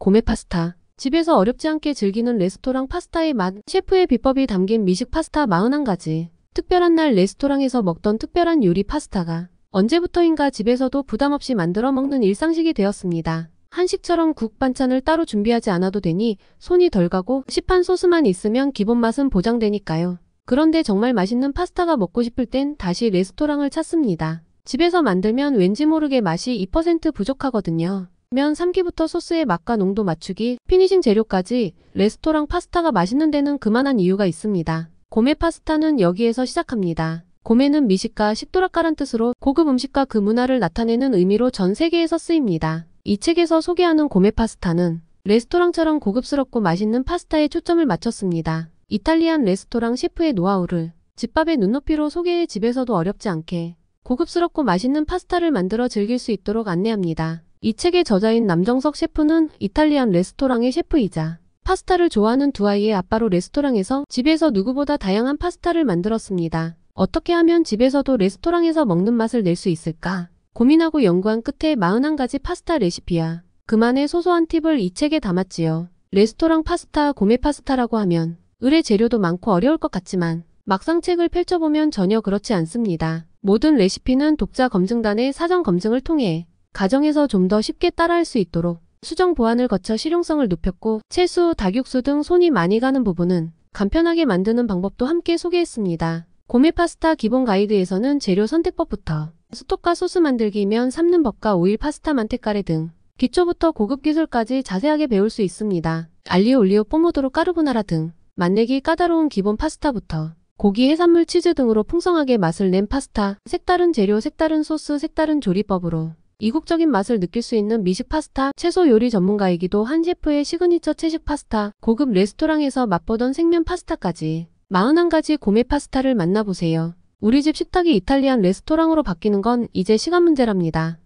고메 파스타 집에서 어렵지 않게 즐기는 레스토랑 파스타의 맛 셰프의 비법이 담긴 미식 파스타 41가지 특별한 날 레스토랑에서 먹던 특별한 요리 파스타가 언제부터인가 집에서도 부담없이 만들어 먹는 일상식이 되었습니다. 한식처럼 국 반찬을 따로 준비하지 않아도 되니 손이 덜 가고 시판 소스만 있으면 기본 맛은 보장되니까요. 그런데 정말 맛있는 파스타가 먹고 싶을 땐 다시 레스토랑을 찾습니다. 집에서 만들면 왠지 모르게 맛이 2% 부족하거든요. 면 삶기부터 소스의 맛과 농도 맞추기, 피니싱 재료까지 레스토랑 파스타가 맛있는 데는 그만한 이유가 있습니다. 고메 파스타는 여기에서 시작합니다. 고메는 미식가 식도락가란 뜻으로 고급 음식과 그 문화를 나타내는 의미로 전 세계에서 쓰입니다. 이 책에서 소개하는 고메 파스타는 레스토랑처럼 고급스럽고 맛있는 파스타에 초점을 맞췄습니다. 이탈리안 레스토랑 셰프의 노하우를 집밥의 눈높이로 소개해 집에서도 어렵지 않게 고급스럽고 맛있는 파스타를 만들어 즐길 수 있도록 안내합니다. 이 책의 저자인 남정석 셰프는 이탈리안 레스토랑의 셰프이자 파스타를 좋아하는 두 아이의 아빠로 레스토랑에서 집에서 누구보다 다양한 파스타를 만들었습니다. 어떻게 하면 집에서도 레스토랑에서 먹는 맛을 낼 수 있을까? 고민하고 연구한 끝에 41가지 파스타 레시피야. 그만의 소소한 팁을 이 책에 담았지요. 레스토랑 파스타, 고메 파스타라고 하면 을의 재료도 많고 어려울 것 같지만 막상 책을 펼쳐보면 전혀 그렇지 않습니다. 모든 레시피는 독자 검증단의 사전 검증을 통해 가정에서 좀 더 쉽게 따라할 수 있도록 수정 보완을 거쳐 실용성을 높였고 채소, 닭육수 등 손이 많이 가는 부분은 간편하게 만드는 방법도 함께 소개했습니다. 고메 파스타 기본 가이드에서는 재료 선택법부터 스톡과 소스 만들기면 삶는 법과 오일 파스타 만테카레 등 기초부터 고급 기술까지 자세하게 배울 수 있습니다. 알리오 올리오 포모도로 까르보나라 등 만내기 까다로운 기본 파스타부터 고기, 해산물, 치즈 등으로 풍성하게 맛을 낸 파스타, 색다른 재료, 색다른 소스, 색다른 조리법으로 이국적인 맛을 느낄 수 있는 미식 파스타, 채소 요리 전문가이기도 한 셰프의 시그니처 채식 파스타, 고급 레스토랑에서 맛보던 생면 파스타까지 41가지 고메 파스타를 만나보세요. 우리 집 식탁이 이탈리안 레스토랑으로 바뀌는 건 이제 시간 문제랍니다.